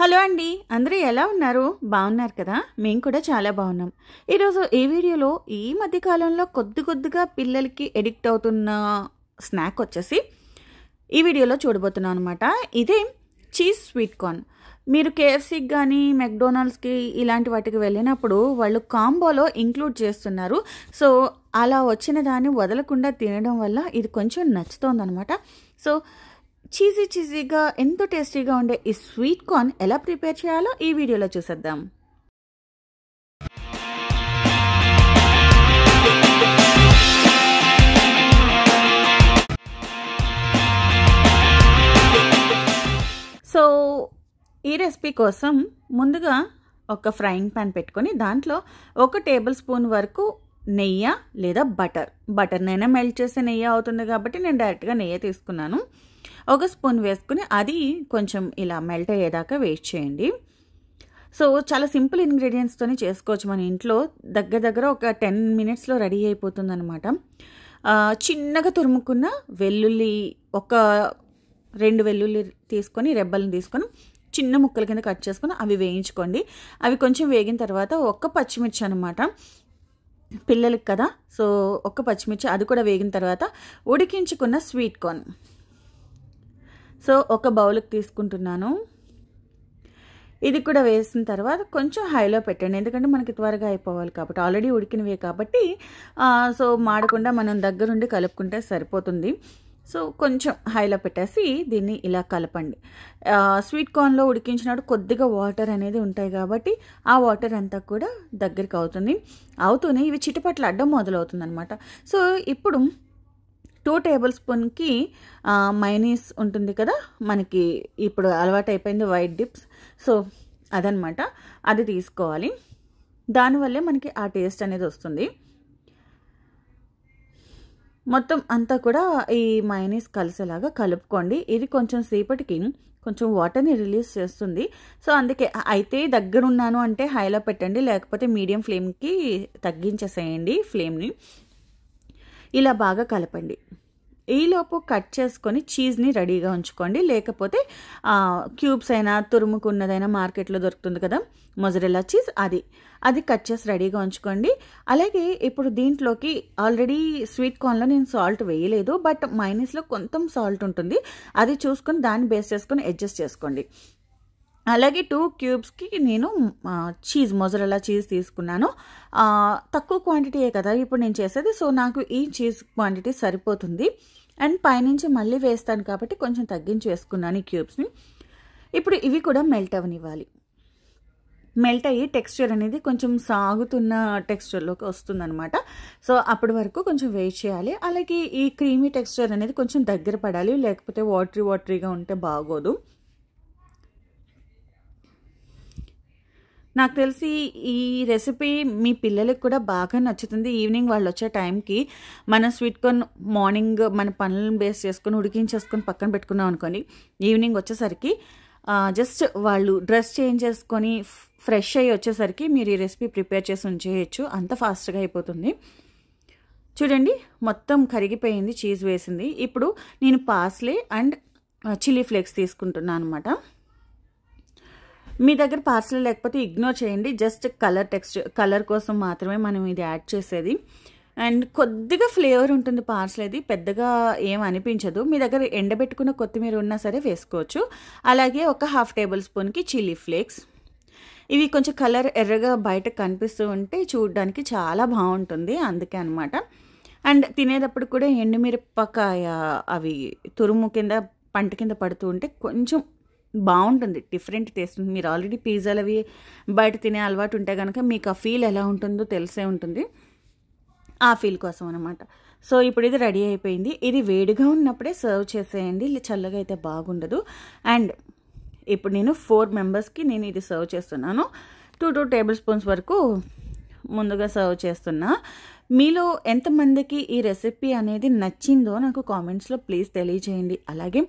hello అండి అందరూ ఎలా ఉన్నారు బాగున్నారు కదా మేము కూడా చాలా బాగున్నాం ఈరోజు ఈ వీడియోలో ఈ మధ్యకాలంలో కొద్ది కొద్దిగా పిల్లలకి ఎడిక్ట్ అవుతున్న స్నాక్ వచ్చేసి ఈ వీడియోలో చూడబోతున్నాం అనమాట ఇదే చీజ్ స్వీట్ కార్న్ మీరు కేఎఫ్సీకి కానీ మెక్డోనాల్డ్స్కి ఇలాంటి వాటికి వెళ్ళినప్పుడు వాళ్ళు కాంబోలో ఇంక్లూడ్ చేస్తున్నారు సో అలా వచ్చిన దాన్ని వదలకుండా తినడం వల్ల ఇది కొంచెం నచ్చుతోందనమాట సో చీజీ చీజీగా ఎంతో టేస్టీగా ఉండే ఈ స్వీట్ కార్న్ ఎలా ప్రిపేర్ చేయాలో ఈ వీడియోలో చూసేద్దాం సో ఈ రెసిపీ కోసం ముందుగా ఒక ఫ్రైయింగ్ ప్యాన్ పెట్టుకొని దాంట్లో ఒక టేబుల్ స్పూన్ వరకు నెయ్యి లేదా బటర్ బటర్ నైనా మెల్ట్ చేసే నెయ్యి అవుతుంది కాబట్టి నేను డైరెక్ట్గా నెయ్యి తీసుకున్నాను ఒక స్పూన్ వేసుకుని అది కొంచెం ఇలా మెల్ట్ అయ్యేదాకా వేస్ట్ చేయండి సో చాలా సింపుల్ ఇంగ్రీడియంట్స్తోనే చేసుకోవచ్చు మన ఇంట్లో దగ్గర దగ్గర ఒక టెన్ మినిట్స్లో రెడీ అయిపోతుంది అనమాట చిన్నగా తురుముకున్న వెల్లుల్లి ఒక రెండు వెల్లుల్లి తీసుకొని రెబ్బలను తీసుకొని చిన్న ముక్కల కింద కట్ చేసుకుని అవి వేయించుకోండి అవి కొంచెం వేగిన తర్వాత ఒక్క పచ్చిమిర్చి అనమాట పిల్లలకి కదా సో ఒక్క పచ్చిమిర్చి అది కూడా వేగిన తర్వాత ఉడికించుకున్న స్వీట్ కార్న్ సో ఒక బౌల్కి తీసుకుంటున్నాను ఇది కూడా వేసిన తర్వాత కొంచెం హైలో పెట్టండి ఎందుకంటే మనకి త్వరగా అయిపోవాలి కాబట్టి ఆల్రెడీ ఉడికినవే కాబట్టి సో మాడకుండా మనం దగ్గరుండి కలుపుకుంటే సరిపోతుంది సో కొంచెం హైలో పెట్టేసి దీన్ని ఇలా కలపండి స్వీట్ కార్న్లో ఉడికించినప్పుడు కొద్దిగా వాటర్ అనేది ఉంటాయి కాబట్టి ఆ వాటర్ అంతా కూడా దగ్గరికి అవుతుంది అవుతూనే ఇవి చిటపట్లు అడ్డం మొదలవుతుంది అనమాట సో ఇప్పుడు టూ టేబుల్ స్పూన్కి మైనీస్ ఉంటుంది కదా మనకి ఇప్పుడు అలవాటు అయిపోయింది వైట్ డిప్స్ సో అదనమాట అది తీసుకోవాలి దానివల్లే మనకి ఆ టేస్ట్ అనేది వస్తుంది మొత్తం అంతా కూడా ఈ మైనీస్ కలిసేలాగా కలుపుకోండి ఇది కొంచెం సేపటికి కొంచెం వాటర్ని రిలీజ్ చేస్తుంది సో అందుకే అయితే దగ్గరున్నాను అంటే హైలో పెట్టండి లేకపోతే మీడియం ఫ్లేమ్కి తగ్గించేసేయండి ఫ్లేమ్ని ఇలా బాగా కలపండి ఈలోపు కట్ చేసుకొని చీజ్ని రెడీగా ఉంచుకోండి లేకపోతే క్యూబ్స్ అయినా తురుముకున్నదైనా మార్కెట్లో దొరుకుతుంది కదా మొజరెల్లా చీజ్ అది అది కట్ చేసి రెడీగా ఉంచుకోండి అలాగే ఇప్పుడు దీంట్లోకి ఆల్రెడీ స్వీట్ కార్న్లో నేను సాల్ట్ వేయలేదు బట్ మైనస్లో కొంచెం సాల్ట్ ఉంటుంది అది చూసుకొని దాన్ని బేస్ చేసుకొని అడ్జస్ట్ చేసుకోండి అలాగే టూ క్యూబ్స్కి నేను చీజ్ మొజరలా చీజ్ తీసుకున్నాను తక్కువ క్వాంటిటీయే కదా ఇప్పుడు నేను చేసేది సో నాకు ఈ చీజ్ క్వాంటిటీ సరిపోతుంది అండ్ పైనుంచి మళ్ళీ వేస్తాను కాబట్టి కొంచెం తగ్గించి వేసుకున్నాను ఈ క్యూబ్స్ని ఇప్పుడు ఇవి కూడా మెల్ట్ అవనివ్వాలి మెల్ట్ అయ్యి టెక్స్చర్ అనేది కొంచెం సాగుతున్న టెక్స్చర్లోకి వస్తుందన్నమాట సో అప్పటి వరకు కొంచెం వెయిట్ చేయాలి అలాగే ఈ క్రీమీ టెక్స్చర్ అనేది కొంచెం దగ్గర పడాలి లేకపోతే వాటరీ వాటరీగా ఉంటే బాగోదు నాకు తెలిసి ఈ రెసిపీ మీ పిల్లలకి కూడా బాగా నచ్చుతుంది ఈవినింగ్ వాళ్ళు వచ్చే టైంకి మన స్వీట్ కార్న్ మార్నింగ్ మన పనులను బేస్ చేసుకొని ఉడికించేసుకొని పక్కన పెట్టుకున్నాం అనుకోండి ఈవినింగ్ వచ్చేసరికి జస్ట్ వాళ్ళు డ్రెస్ చేంజ్ చేసుకొని ఫ్రెష్ అయ్యి వచ్చేసరికి మీరు ఈ రెసిపీ ప్రిపేర్ చేసి ఉంచేయచ్చు అంత ఫాస్ట్గా అయిపోతుంది చూడండి మొత్తం కరిగిపోయింది చీజ్ వేసింది ఇప్పుడు నేను పాస్లే అండ్ చిల్లీ ఫ్లేక్స్ తీసుకుంటున్నాను అనమాట మీ దగ్గర పార్సల్ లేకపోతే ఇగ్నోర్ చేయండి జస్ట్ కలర్ టెక్స్ట్ కలర్ కోసం మాత్రమే మనం ఇది యాడ్ చేసేది అండ్ కొద్దిగా ఫ్లేవర్ ఉంటుంది పార్సల్ అది పెద్దగా ఏం అనిపించదు మీ దగ్గర ఎండబెట్టుకున్న కొత్తిమీర ఉన్నా సరే వేసుకోవచ్చు అలాగే ఒక హాఫ్ టేబుల్ స్పూన్కి చిల్లీ ఫ్లేక్స్ ఇవి కొంచెం కలర్ ఎర్రగా బయట కనిపిస్తూ ఉంటే చూడడానికి చాలా బాగుంటుంది అందుకే అనమాట అండ్ తినేటప్పుడు కూడా ఎండుమిరపకాయ అవి తురుము కింద పంట కింద పడుతూ ఉంటే కొంచెం బాగుంటుంది డిఫరెంట్ టేస్ట్ ఉంటుంది మీరు ఆల్రెడీ పిజ్జాలు అవి బయట తినే అలవాటు ఉంటే కనుక మీకు ఆ ఫీల్ ఎలా ఉంటుందో తెలిసే ఉంటుంది ఆ ఫీల్ కోసం అనమాట సో ఇప్పుడు ఇది రెడీ అయిపోయింది ఇది వేడిగా ఉన్నప్పుడే సర్వ్ చేసేయండి చల్లగా అయితే బాగుండదు అండ్ ఇప్పుడు నేను ఫోర్ మెంబర్స్కి నేను ఇది సర్వ్ చేస్తున్నాను టూ టూ టేబుల్ స్పూన్స్ వరకు ముందుగా సర్వ్ చేస్తున్నా మీలో ఎంతమందికి ఈ రెసిపీ అనేది నచ్చిందో నాకు కామెంట్స్లో ప్లీజ్ తెలియజేయండి అలాగే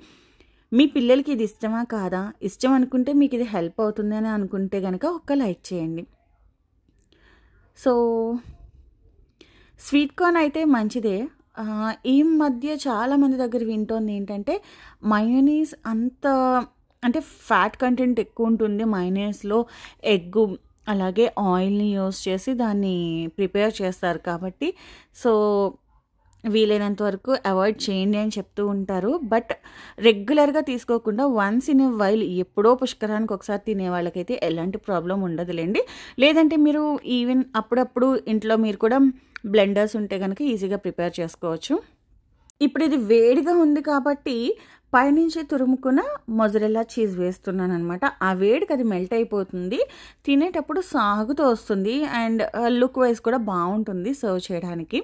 మీ పిల్లలకి ఇది ఇష్టమా కాదా ఇష్టం అనుకుంటే మీకు ఇది హెల్ప్ అని అనుకుంటే కనుక ఒక్క లైక్ చేయండి సో స్వీట్ కార్న్ అయితే మంచిదే ఈ మధ్య చాలామంది దగ్గర వింటోంది ఏంటంటే మయోనీస్ అంత అంటే ఫ్యాట్ కంటెంట్ ఎక్కువ ఉంటుంది మయోనీస్లో ఎగ్ అలాగే ఆయిల్ని యూస్ చేసి దాన్ని ప్రిపేర్ చేస్తారు కాబట్టి సో వీలైనంత వరకు అవాయిడ్ చేయండి అని చెప్తూ ఉంటారు బట్ రెగ్యులర్గా తీసుకోకుండా వన్స్ ఇన్ ఏ వైల్ ఎప్పుడో పుష్కరానికి ఒకసారి తినే వాళ్ళకైతే ఎలాంటి ప్రాబ్లం ఉండదులేండి లేదంటే మీరు ఈవెన్ అప్పుడప్పుడు ఇంట్లో మీరు కూడా బ్లెండర్స్ ఉంటే కనుక ఈజీగా ప్రిపేర్ చేసుకోవచ్చు ఇప్పుడు ఇది వేడిగా ఉంది కాబట్టి పైనుంచి తురుముకున్న మొజరెల్లా చీజ్ వేస్తున్నాను అనమాట ఆ వేడికి అది మెల్ట్ అయిపోతుంది తినేటప్పుడు సాగుతూ వస్తుంది అండ్ లుక్ వైజ్ కూడా బాగుంటుంది సర్వ్ చేయడానికి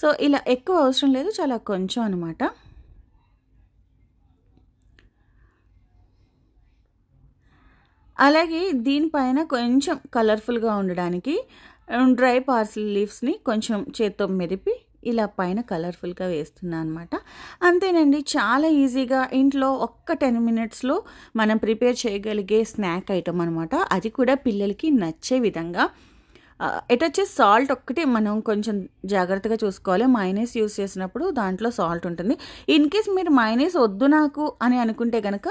సో ఇలా ఎక్కువ అవసరం లేదు చాలా కొంచెం అనమాట అలాగే దీనిపైన కొంచెం కలర్ఫుల్గా ఉండడానికి డ్రై పార్సిల్ లీవ్స్ని కొంచెం చేత్తో మెదిపి ఇలా పైన కలర్ఫుల్గా వేస్తున్నా అనమాట అంతేనండి చాలా ఈజీగా ఇంట్లో ఒక్క టెన్ మినిట్స్లో మనం ప్రిపేర్ చేయగలిగే స్నాక్ ఐటమ్ అనమాట అది కూడా పిల్లలకి నచ్చే విధంగా ఎట్ వచ్చి సాల్ట్ ఒక్కటి మనం కొంచెం జాగ్రత్తగా చూసుకోవాలి మైనస్ యూస్ చేసినప్పుడు దాంట్లో సాల్ట్ ఉంటుంది ఇన్ కేస్ మీరు మైనస్ వద్దు నాకు అని అనుకుంటే కనుక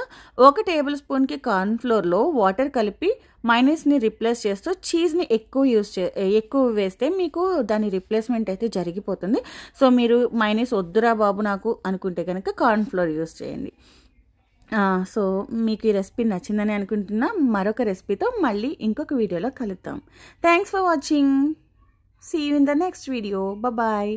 ఒక టేబుల్ స్పూన్కి కార్న్ఫ్లోర్లో వాటర్ కలిపి మైనస్ని రిప్లేస్ చేస్తూ చీజ్ని ఎక్కువ యూస్ చే ఎక్కువ వేస్తే మీకు దాని రిప్లేస్మెంట్ అయితే జరిగిపోతుంది సో మీరు మైనస్ వద్దురా బాబు నాకు అనుకుంటే కనుక కార్న్ఫ్లోర్ యూస్ చేయండి సో మీకు ఈ రెసిపీ నచ్చిందని అనుకుంటున్నా మరొక రెసిపీతో మళ్ళీ ఇంకొక వీడియోలో కలుద్దాం thanks for watching see you in the next video bye